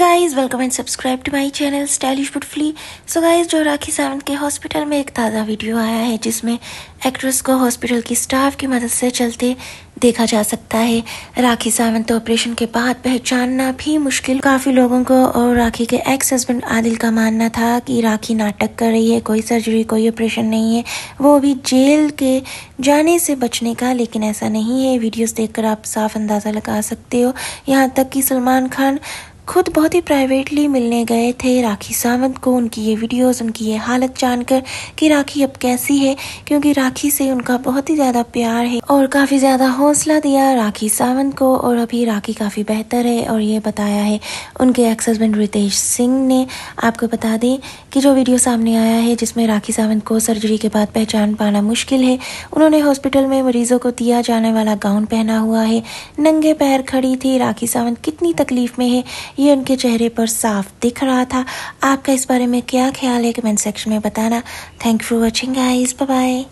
guys welcome and subscribe to my channel stylish beautifully so guys जो राखी सावंत के hospital में एक ताज़ा वीडियो आया है जिसमें एक्ट्रेस को हॉस्पिटल की स्टाफ की मदद से चलते देखा जा सकता है राखी सावंत ऑपरेशन तो के बाद पहचानना भी मुश्किल काफ़ी लोगों को और राखी के एक्स हस्बैंड आदिल का मानना था कि राखी नाटक कर रही है कोई सर्जरी कोई ऑपरेशन नहीं है वो भी जेल के जाने से बचने का लेकिन ऐसा नहीं है वीडियोस देखकर आप साफ अंदाज़ा लगा सकते हो यहाँ तक कि सलमान खान खुद बहुत ही प्राइवेटली मिलने गए थे राखी सावंत को उनकी ये वीडियोस उनकी ये हालत जानकर कि राखी अब कैसी है क्योंकि राखी से उनका बहुत ही ज़्यादा प्यार है और काफ़ी ज़्यादा हौसला दिया राखी सावंत को और अभी राखी काफ़ी बेहतर है और ये बताया है उनके एक्स हस्बैंड रितेश सिंह ने आपको बता दें कि जो वीडियो सामने आया है जिसमें राखी सावंत को सर्जरी के बाद पहचान पाना मुश्किल है उन्होंने हॉस्पिटल में मरीजों को दिया जाने वाला गाउन पहना हुआ है नंगे पैर खड़ी थी राखी सावंत कितनी तकलीफ में है ये उनके चेहरे पर साफ दिख रहा था आपका इस बारे में क्या ख्याल है कमेंट सेक्शन में बताना थैंक यू फॉर वॉचिंग आइज बाय